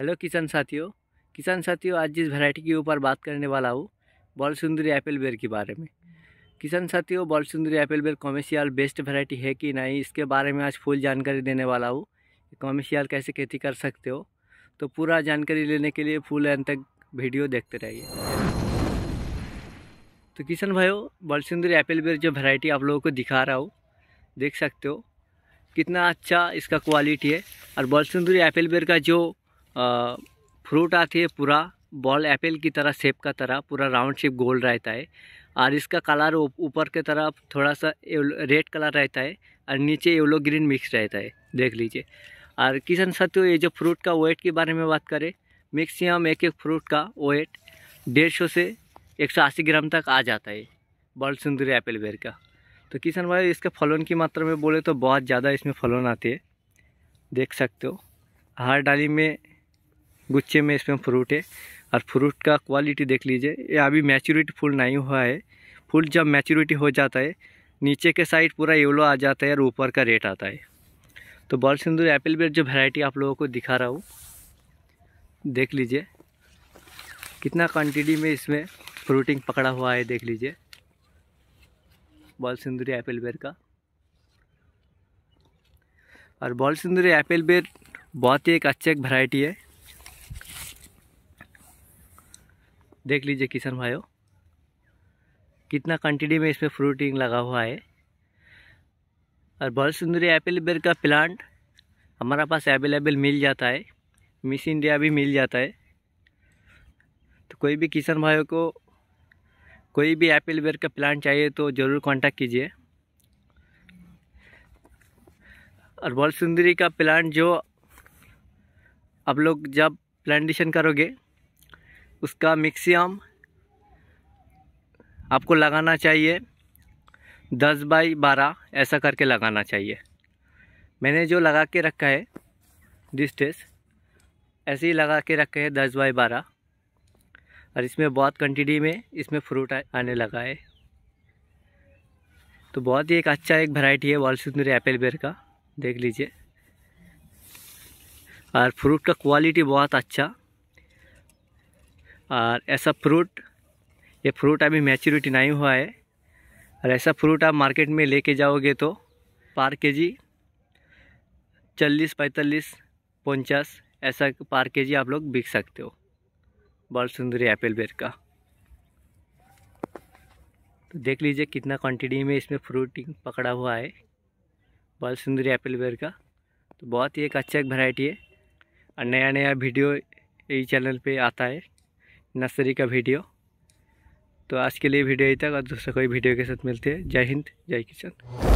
hello किसान साथियों किसान साथियों आज जिस वैरायटी के ऊपर बात करने वाला हूँ बॉल सुंदरी एप्पल बेर के बारे में किसान साथियों बॉल सुंदरी एप्पल बेर कॉमर्शियल बेस्ट वैरायटी है कि नहीं इसके बारे में आज फुल जानकारी देने वाला हूँ कॉमर्शियल कैसे खेती कर सकते हो तो पूरा जानकारी लेने के लिए फुल एंड तक वीडियो देखते रहिए तो किसान भाइयों बॉल सुंदरी एप्पल बेर जो वेराइटी आप लोगों को दिखा रहा हूँ देख सकते हो कितना अच्छा इसका क्वालिटी है और बॉल सुंदरी एप्पल बेर का जो फ्रूट आती है पूरा बॉल एप्पल की तरह सेप का तरह पूरा राउंड शेप गोल रहता है और इसका कलर ऊपर की तरफ थोड़ा सा रेड कलर रहता है और नीचे येलो ग्रीन मिक्स रहता है देख लीजिए और किसान साथियों ये जो फ्रूट का वेट के बारे में बात करें मैक्सिमम एक एक फ्रूट का वेट डेढ़ सौ से एक सौ अस्सी ग्राम तक आ जाता है बल सुंदरी एप्पल बेर का तो किसान भाई इसके फलन की मात्रा में बोले तो बहुत ज़्यादा इसमें फलन आती है देख सकते हो हर डाली में गुच्छे में इसमें फ्रूट है और फ्रूट का क्वालिटी देख लीजिए ये अभी मैच्योरिटी फूल नहीं हुआ है फूल जब मैच्योरिटी हो जाता है नीचे के साइड पूरा येलो आ जाता है और ऊपर का रेट आता है तो बॉल सिंदूर एप्पल बेर जो वेराइटी आप लोगों को दिखा रहा हूँ देख लीजिए कितना क्वान्टिटी में इसमें फ्रूटिंग पकड़ा हुआ है देख लीजिए बॉल सिंदूरी एप्पल बेर का और बॉल सिंदूरी एप्पल बेर बहुत ही एक अच्छी एक वैरायटी है देख लीजिए किसान भाइयों कितना क्वान्टिटी में इसमें फ्रूटिंग लगा हुआ है और बल सुंदरी एप्पल बेर का प्लांट हमारा पास अवेलेबल मिल जाता है मिस इंडिया भी मिल जाता है तो कोई भी किसान भाइयों को कोई भी एप्पल बेर का प्लांट चाहिए तो ज़रूर कांटेक्ट कीजिए और बल सुंदरी का प्लांट जो आप लोग जब प्लांटेशन करोगे उसका मिक्सियम आपको लगाना चाहिए दस बाई बारह ऐसा करके लगाना चाहिए मैंने जो लगा के रखा है डिस्टेस ऐसे ही लगा के रखे है दस बाई बारह और इसमें बहुत क्वान्टिटी में इसमें फ्रूट आने लगा है तो बहुत ही एक अच्छा एक वैरायटी है वॉल सुंदर एप्पल बेर का देख लीजिए और फ्रूट का क्वालिटी बहुत अच्छा और ऐसा फ्रूट ये फ्रूट अभी मैच्योरिटी नहीं हुआ है और ऐसा फ्रूट आप मार्केट में लेके जाओगे तो पार के जी चालीस पैंतालीस पचास ऐसा पार के जी आप लोग बिक सकते हो बड़ सुंदरी एप्पल बेर का तो देख लीजिए कितना क्वांटिटी में इसमें फ्रूटिंग पकड़ा हुआ है बल सुंदरी एप्पल बेर का तो बहुत ही एक अच्छा एक वैरायटी है और नया नया वीडियो यही चैनल पे आता है नर्सरी का वीडियो तो आज के लिए वीडियो ही तक और दूसरे कोई वीडियो के साथ मिलते हैं जय हिंद जय किसान